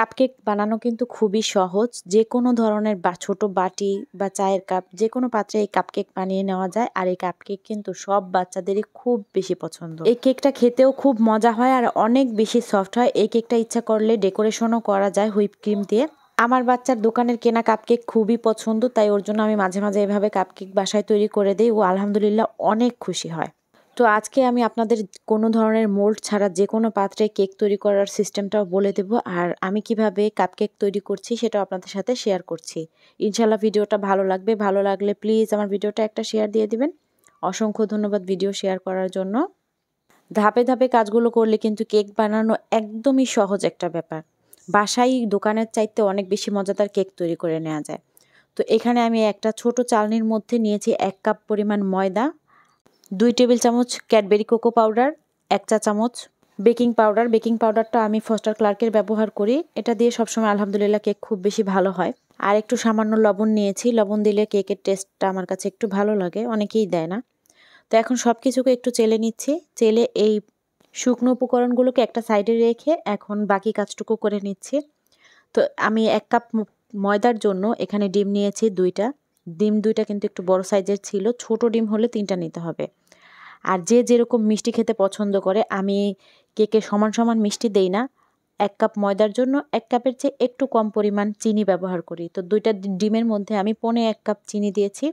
cupcake বানানো কিন্তু খুবই সহজ যে কোনো ধরনের বা ছোটো বাটি বা চায়ের কাপ যে কোনো পাত্রে এই কাপকেক বানিয়ে নেওয়া যায় আর এই কাপকেক কিন্তু সব বাচ্চাদেরই খুব বেশি পছন্দ এই কেকটা খেতেও খুব মজা হয় আর অনেক বেশি সফট হয় এই কেকটা ইচ্ছা করলে ডেকোরেশনও করা যায় হুইপ ক্রিম দিয়ে আমার বাচ্চার দোকানের কেনা কাপকেক খুবই পছন্দ তাই ওর জন্য আমি মাঝে মাঝে এভাবে কাপকেক বাসায় তৈরি করে দিই ও আলহামদুলিল্লাহ অনেক খুশি হয় তো আজকে আমি আপনাদের কোনো ধরনের মোল্ড ছাড়া যে কোনো পাত্রে কেক তৈরি করার সিস্টেমটাও বলে দেব আর আমি কিভাবে কাপ কেক তৈরি করছি সেটাও আপনাদের সাথে শেয়ার করছি ইনশাল্লাহ ভিডিওটা ভালো লাগবে ভালো লাগলে প্লিজ আমার ভিডিওটা একটা শেয়ার দিয়ে দিবেন অসংখ্য ধন্যবাদ ভিডিও শেয়ার করার জন্য ধাপে ধাপে কাজগুলো করলে কিন্তু কেক বানানো একদমই সহজ একটা ব্যাপার বাসায় দোকানের চাইতে অনেক বেশি মজাদার কেক তৈরি করে নেওয়া যায় তো এখানে আমি একটা ছোট চালনির মধ্যে নিয়েছি এক কাপ পরিমাণ ময়দা দুই টেবিল চামচ ক্যাডবেরি কোকো পাউডার এক চা চামচ বেকিং পাউডার বেকিং পাউডারটা আমি ফস্টার ক্লার্কের ব্যবহার করি এটা দিয়ে সবসময় আলহামদুলিল্লাহ কেক খুব বেশি ভালো হয় আর একটু সামান্য লবণ নিয়েছি লবণ দিলে কেকের টেস্টটা আমার কাছে একটু ভালো লাগে অনেকেই দেয় না তো এখন সব কিছুকে একটু চেলে নিচ্ছি চেলে এই শুকনো উপকরণগুলোকে একটা সাইডে রেখে এখন বাকি কাজটুকু করে নিচ্ছি তো আমি এক কাপ ময়দার জন্য এখানে ডিম নিয়েছি দুইটা ডিম দুইটা কিন্তু একটু বড় সাইজের ছিল ছোট ডিম হলে তিনটা নিতে হবে আর যে যেরকম মিষ্টি খেতে পছন্দ করে আমি কেকে সমান সমান মিষ্টি দেই না এক কাপ ময়দার জন্য এক কাপের চেয়ে একটু কম পরিমাণ চিনি ব্যবহার করি তো দুইটা ডিমের মধ্যে আমি পনে এক কাপ চিনি দিয়েছি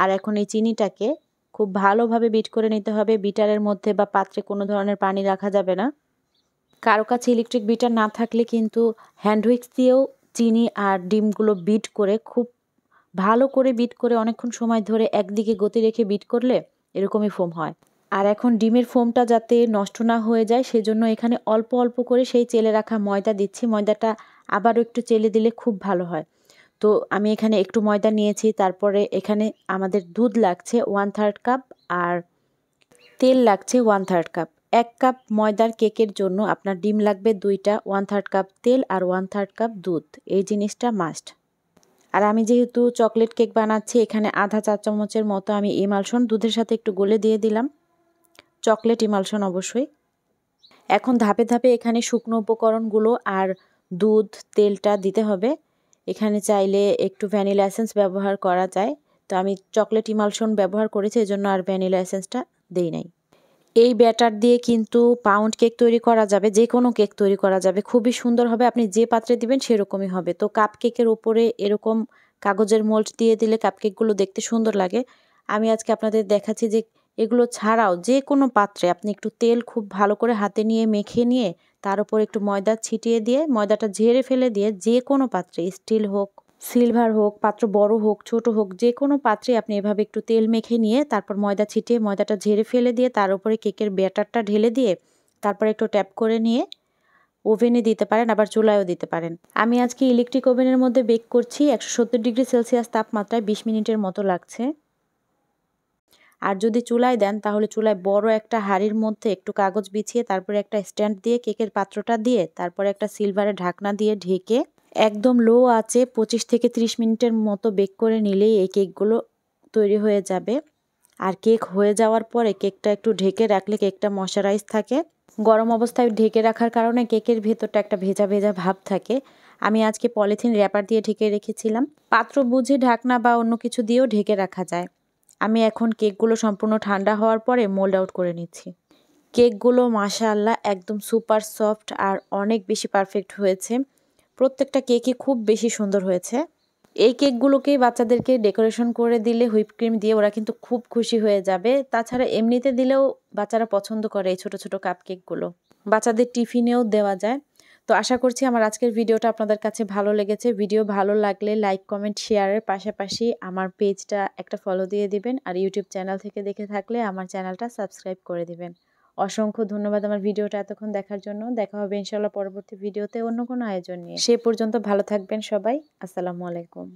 আর এখন এই চিনিটাকে খুব ভালোভাবে বিট করে নিতে হবে বিটারের মধ্যে বা পাত্রে কোনো ধরনের পানি রাখা যাবে না কারো কাছে ইলেকট্রিক বিটার না থাকলে কিন্তু হ্যান্ড হুইক্স দিয়েও চিনি আর ডিমগুলো বিট করে খুব ভালো করে বিট করে অনেকক্ষণ সময় ধরে একদিকে গতি রেখে বিট করলে এরকমই ফোম হয় আর এখন ডিমের ফোমটা যাতে নষ্ট না হয়ে যায় সেজন্য এখানে অল্প অল্প করে সেই চেলে রাখা ময়দা দিচ্ছি ময়দাটা আবারও একটু চেলে দিলে খুব ভালো হয় তো আমি এখানে একটু ময়দা নিয়েছি তারপরে এখানে আমাদের দুধ লাগছে ওয়ান থার্ড কাপ আর তেল লাগছে ওয়ান থার্ড কাপ এক কাপ ময়দার কেকের জন্য আপনার ডিম লাগবে দুইটা ওয়ান থার্ড কাপ তেল আর ওয়ান থার্ড কাপ দুধ এই জিনিসটা মাস্ট আর আমি যেহেতু চকলেট কেক বানাচ্ছি এখানে আধা চা চামচের মতো আমি ইমালসন দুধের সাথে একটু গলে দিয়ে দিলাম চকলেট ইমালসন অবশ্যই এখন ধাপে ধাপে এখানে শুকনো উপকরণগুলো আর দুধ তেলটা দিতে হবে এখানে চাইলে একটু ভ্যানিলা এসেন্স ব্যবহার করা যায় তো আমি চকলেট ইমালসন ব্যবহার করেছি এজন্য আর ভ্যানিলা এসেন্সটা দেই নাই এই ব্যাটার দিয়ে কিন্তু পাউন্ড কেক তৈরি করা যাবে যে কোনো কেক তৈরি করা যাবে খুবই সুন্দর হবে আপনি যে পাত্রে দিবেন সেরকমই হবে তো কাপ কেকের ওপরে এরকম কাগজের মোল্ড দিয়ে দিলে কাপ কেকগুলো দেখতে সুন্দর লাগে আমি আজকে আপনাদের দেখাচ্ছি যে এগুলো ছাড়াও যে কোনো পাত্রে আপনি একটু তেল খুব ভালো করে হাতে নিয়ে মেখে নিয়ে তার উপর একটু ময়দা ছিটিয়ে দিয়ে ময়দাটা ঝেড়ে ফেলে দিয়ে যে কোনো পাত্রে স্টিল হোক সিলভার হোক পাত্র বড় হোক ছোট হোক যে কোনো পাত্রে আপনি এভাবে একটু তেল মেখে নিয়ে তারপর ময়দা ছিটিয়ে ময়দাটা ঝেড়ে ফেলে দিয়ে তার উপরে কেকের ব্যাটারটা ঢেলে দিয়ে তারপর একটু ট্যাপ করে নিয়ে ওভেনে দিতে পারেন আবার চুলায়ও দিতে পারেন আমি আজকে ইলেকট্রিক ওভেনের মধ্যে বেক করছি একশো ডিগ্রি সেলসিয়াস তাপমাত্রায় বিশ মিনিটের মতো লাগছে আর যদি চুলায় দেন তাহলে চুলায় বড় একটা হাড়ির মধ্যে একটু কাগজ বিছিয়ে তারপরে একটা স্ট্যান্ড দিয়ে কেকের পাত্রটা দিয়ে তারপরে একটা সিলভারের ঢাকনা দিয়ে ঢেকে একদম লো আছে পঁচিশ থেকে ত্রিশ মিনিটের মতো বেক করে নিলেই এই কেকগুলো তৈরি হয়ে যাবে আর কেক হয়ে যাওয়ার পরে কেকটা একটু ঢেকে রাখলে কেকটা মশারাইজ থাকে গরম অবস্থায় ঢেকে রাখার কারণে কেকের ভেতরটা একটা ভেজা ভেজা ভাব থাকে আমি আজকে পলিথিন র্যাপার দিয়ে ঢেকে রেখেছিলাম পাত্র বুঝে ঢাকনা বা অন্য কিছু দিয়েও ঢেকে রাখা যায় আমি এখন কেকগুলো সম্পূর্ণ ঠান্ডা হওয়ার পরে মোল্ড আউট করে নিচ্ছি কেকগুলো মাশাআল্লাহ একদম সুপার সফট আর অনেক বেশি পারফেক্ট হয়েছে প্রত্যেকটা কেকই খুব বেশি সুন্দর হয়েছে এই কেকগুলোকেই বাচ্চাদেরকে ডেকোরেশন করে দিলে হুইপ ক্রিম দিয়ে ওরা কিন্তু খুব খুশি হয়ে যাবে তাছাড়া এমনিতে দিলেও বাচ্চারা পছন্দ করে এই ছোটো ছোটো কাপ কেকগুলো বাচ্চাদের টিফিনেও দেওয়া যায় তো আশা করছি আমার আজকের ভিডিওটা আপনাদের কাছে ভালো লেগেছে ভিডিও ভালো লাগলে লাইক কমেন্ট শেয়ারের পাশাপাশি আমার পেজটা একটা ফলো দিয়ে দিবেন আর ইউটিউব চ্যানেল থেকে দেখে থাকলে আমার চ্যানেলটা সাবস্ক্রাইব করে দিবেন অসংখ্য ধন্যবাদ আমার ভিডিওটা এতক্ষণ দেখার জন্য দেখা হবে ইনশাল্লাহ পরবর্তী ভিডিওতে অন্য কোনো আয়োজন নিয়ে সে পর্যন্ত ভালো থাকবেন সবাই আসসালামু আলাইকুম